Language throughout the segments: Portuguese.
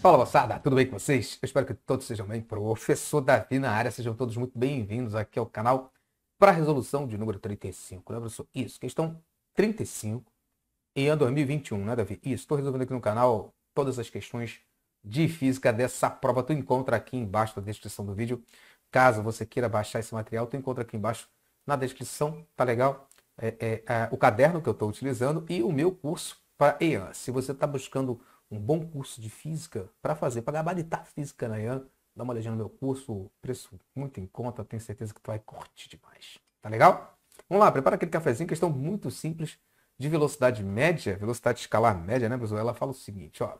Fala moçada, tudo bem com vocês? Eu espero que todos sejam bem. Professor Davi na área, sejam todos muito bem-vindos aqui ao canal para a resolução de número 35, né, professor? Isso, questão 35 em ano 2021, né, Davi? Isso, estou resolvendo aqui no canal todas as questões de física dessa prova. Tu encontra aqui embaixo na descrição do vídeo. Caso você queira baixar esse material, tu encontra aqui embaixo na descrição, tá legal? É, é, é, o caderno que eu estou utilizando e o meu curso e, se você está buscando um bom curso de física para fazer, para gabaritar física na né, IAN, dá uma olhadinha no meu curso, preço muito em conta, tenho certeza que tu vai curtir demais. Tá legal? Vamos lá, prepara aquele cafezinho, questão muito simples de velocidade média, velocidade escalar média, né, pessoal Ela fala o seguinte, ó.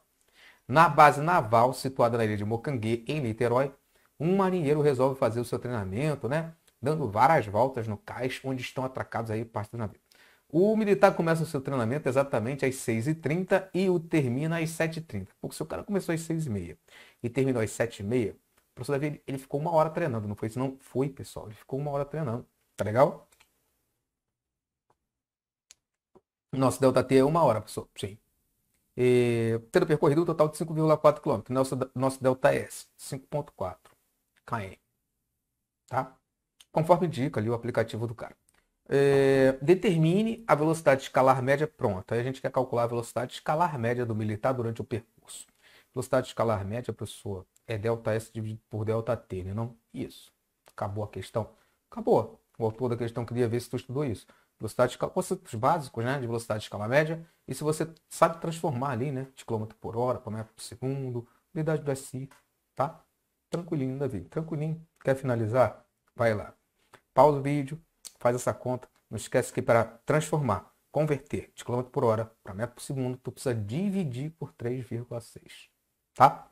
Na base naval situada na ilha de Mocanguê, em Niterói, um marinheiro resolve fazer o seu treinamento, né? Dando várias voltas no cais onde estão atracados aí parte do navio. O militar começa o seu treinamento exatamente às 6h30 e o termina às 7h30. Porque se o cara começou às 6h30 e terminou às 7h30, o professor Davi ele, ficou uma hora treinando, não foi isso? Não foi, pessoal. Ele ficou uma hora treinando. Tá legal? Nosso delta T é uma hora, pessoal. Sim. E, tendo percorrido um total de 5,4 km. Nosso, nosso delta S, 5,4 km. Tá? Conforme indica ali o aplicativo do cara é, determine a velocidade escalar média pronta. Aí a gente quer calcular a velocidade escalar média do militar durante o percurso. Velocidade escalar média, professor, é delta S dividido por delta T, né? Não? Isso. Acabou a questão. Acabou. O autor da questão queria ver se tu estudou isso. Velocidade escalar, conceitos básicos, né? De velocidade escalar média. E se você sabe transformar ali, né? De quilômetro por hora, por metro por segundo, unidade do SI, tá? Tranquilinho, Davi. Tranquilinho. Quer finalizar? Vai lá. Pausa o vídeo faz essa conta. Não esquece que para transformar, converter de quilômetro por hora para metro por segundo, tu precisa dividir por 3,6. Tá?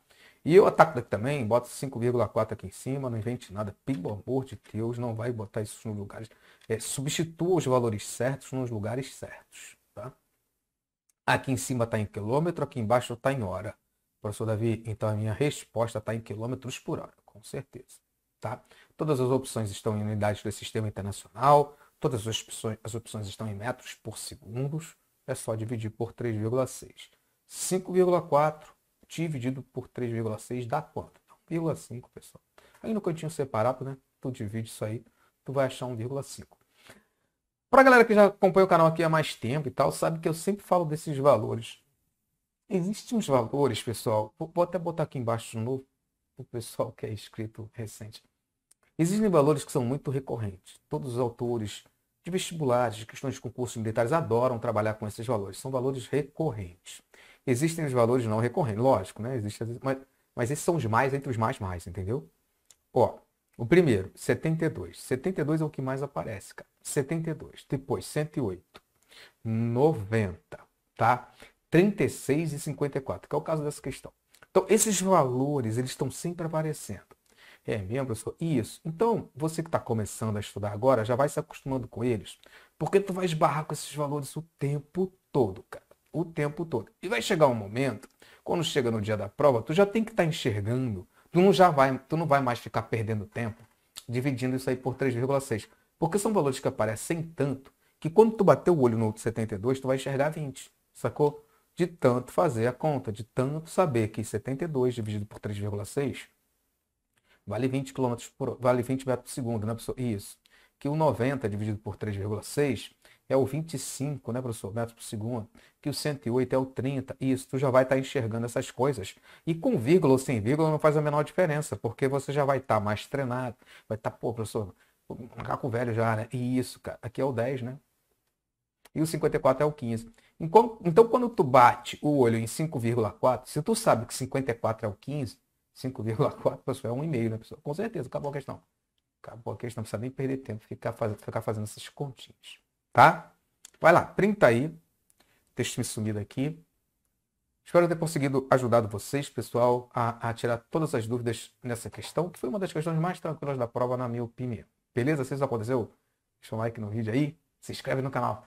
E eu ataco daqui também, boto 5,4 aqui em cima, não invente nada, pelo amor de Deus, não vai botar isso nos lugares. É, substitua os valores certos nos lugares certos. Tá? Aqui em cima está em quilômetro, aqui embaixo está em hora. Professor Davi, então a minha resposta está em quilômetros por hora, com certeza. Tá? Todas as opções estão em unidades do sistema internacional, todas as opções, as opções estão em metros por segundos, é só dividir por 3,6. 5,4 dividido por 3,6 dá quanto? 1,5, pessoal. Aí no cantinho separado, né? Tu divide isso aí, tu vai achar 1,5. Para a galera que já acompanha o canal aqui há mais tempo e tal, sabe que eu sempre falo desses valores. Existem uns valores, pessoal, vou até botar aqui embaixo de novo, o pessoal que é escrito recente. Existem valores que são muito recorrentes. Todos os autores de vestibulares, de questões de concursos militares, adoram trabalhar com esses valores. São valores recorrentes. Existem os valores não recorrentes, lógico, né? Existe, mas, mas esses são os mais entre os mais mais, entendeu? Ó, o primeiro, 72. 72 é o que mais aparece, cara. 72. Depois, 108. 90, tá? 36 e 54, que é o caso dessa questão. Então, esses valores, eles estão sempre aparecendo. É mesmo, professor? Isso. Então, você que está começando a estudar agora, já vai se acostumando com eles, porque tu vai esbarrar com esses valores o tempo todo, cara. O tempo todo. E vai chegar um momento, quando chega no dia da prova, tu já tem que estar tá enxergando. Tu não, já vai, tu não vai mais ficar perdendo tempo dividindo isso aí por 3,6. Porque são valores que aparecem tanto que quando tu bater o olho no 72, tu vai enxergar 20, sacou? de tanto fazer a conta, de tanto saber que 72 dividido por 3,6 vale 20 km por vale 20 metros por segundo, né, professor? Isso. Que o 90 dividido por 3,6 é o 25, né, professor? Metros por segundo. Que o 108 é o 30. Isso, tu já vai estar tá enxergando essas coisas. E com vírgula ou sem vírgula não faz a menor diferença, porque você já vai estar tá mais treinado. Vai estar, tá, pô, professor, caco velho já, né? E isso, cara. Aqui é o 10, né? e o 54 é o 15. Então, então, quando tu bate o olho em 5,4, se tu sabe que 54 é o 15, 5,4, pessoal, é 1,5, né, pessoal? Com certeza, acabou a questão. Acabou a questão, não precisa nem perder tempo, ficar, ficar fazendo essas continhas, tá? Vai lá, printa aí. Texto me sumido aqui. Espero ter conseguido ajudar vocês, pessoal, a, a, tirar todas as dúvidas nessa questão, que foi uma das questões mais tranquilas da prova, na minha opinião. Beleza? Se isso aconteceu, deixa um like no vídeo aí, se inscreve no canal.